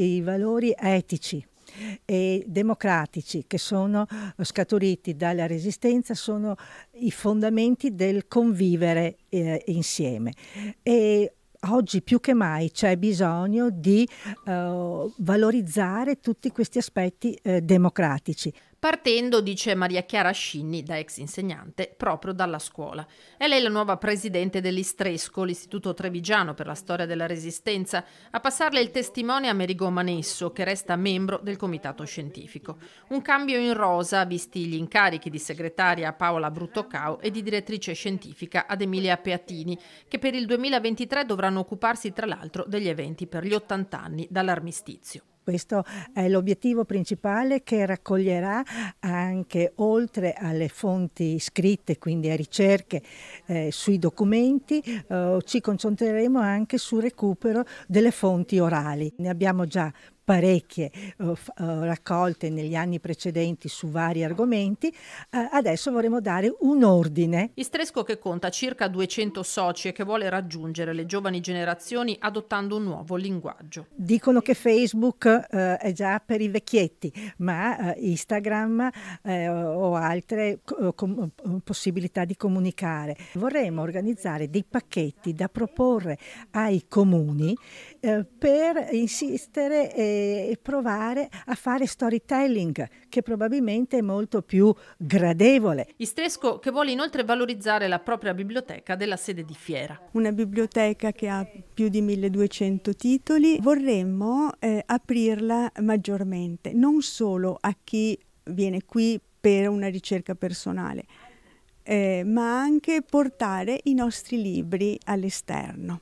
i valori etici e democratici che sono eh, scaturiti dalla resistenza sono i fondamenti del convivere eh, insieme. E oggi più che mai c'è bisogno di eh, valorizzare tutti questi aspetti eh, democratici partendo, dice Maria Chiara Scinni, da ex insegnante, proprio dalla scuola. È lei la nuova presidente dell'Istresco, l'Istituto Trevigiano per la storia della Resistenza, a passarle il testimone a Merigo Manesso, che resta membro del comitato scientifico. Un cambio in rosa, visti gli incarichi di segretaria a Paola Bruttocao e di direttrice scientifica ad Emilia Peatini, che per il 2023 dovranno occuparsi tra l'altro degli eventi per gli 80 anni dall'armistizio. Questo è l'obiettivo principale che raccoglierà anche oltre alle fonti scritte, quindi a ricerche eh, sui documenti, eh, ci concentreremo anche sul recupero delle fonti orali. Ne abbiamo già parecchie uh, uh, raccolte negli anni precedenti su vari argomenti, uh, adesso vorremmo dare un ordine. Istresco che conta circa 200 soci e che vuole raggiungere le giovani generazioni adottando un nuovo linguaggio. Dicono che Facebook è già per i vecchietti, ma Instagram o altre possibilità di comunicare. Vorremmo organizzare dei pacchetti da proporre ai comuni per insistere e e provare a fare storytelling che probabilmente è molto più gradevole. Istresco che vuole inoltre valorizzare la propria biblioteca della sede di fiera. Una biblioteca che ha più di 1200 titoli, vorremmo eh, aprirla maggiormente, non solo a chi viene qui per una ricerca personale, eh, ma anche portare i nostri libri all'esterno.